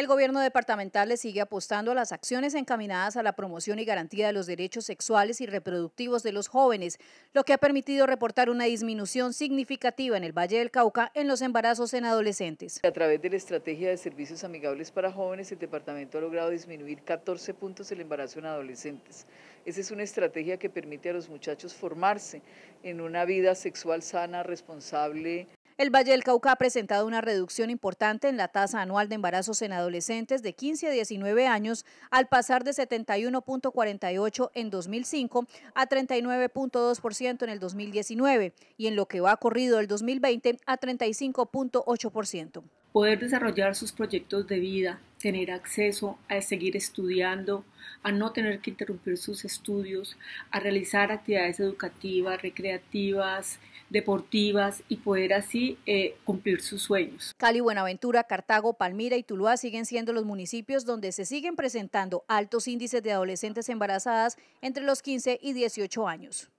El gobierno departamental le sigue apostando a las acciones encaminadas a la promoción y garantía de los derechos sexuales y reproductivos de los jóvenes, lo que ha permitido reportar una disminución significativa en el Valle del Cauca en los embarazos en adolescentes. A través de la estrategia de servicios amigables para jóvenes, el departamento ha logrado disminuir 14 puntos el embarazo en adolescentes. Esa es una estrategia que permite a los muchachos formarse en una vida sexual sana, responsable. El Valle del Cauca ha presentado una reducción importante en la tasa anual de embarazos en adolescentes de 15 a 19 años, al pasar de 71.48 en 2005 a 39.2% en el 2019 y en lo que va corrido el 2020 a 35.8% poder desarrollar sus proyectos de vida, tener acceso a seguir estudiando, a no tener que interrumpir sus estudios, a realizar actividades educativas, recreativas, deportivas y poder así eh, cumplir sus sueños. Cali, Buenaventura, Cartago, Palmira y Tuluá siguen siendo los municipios donde se siguen presentando altos índices de adolescentes embarazadas entre los 15 y 18 años.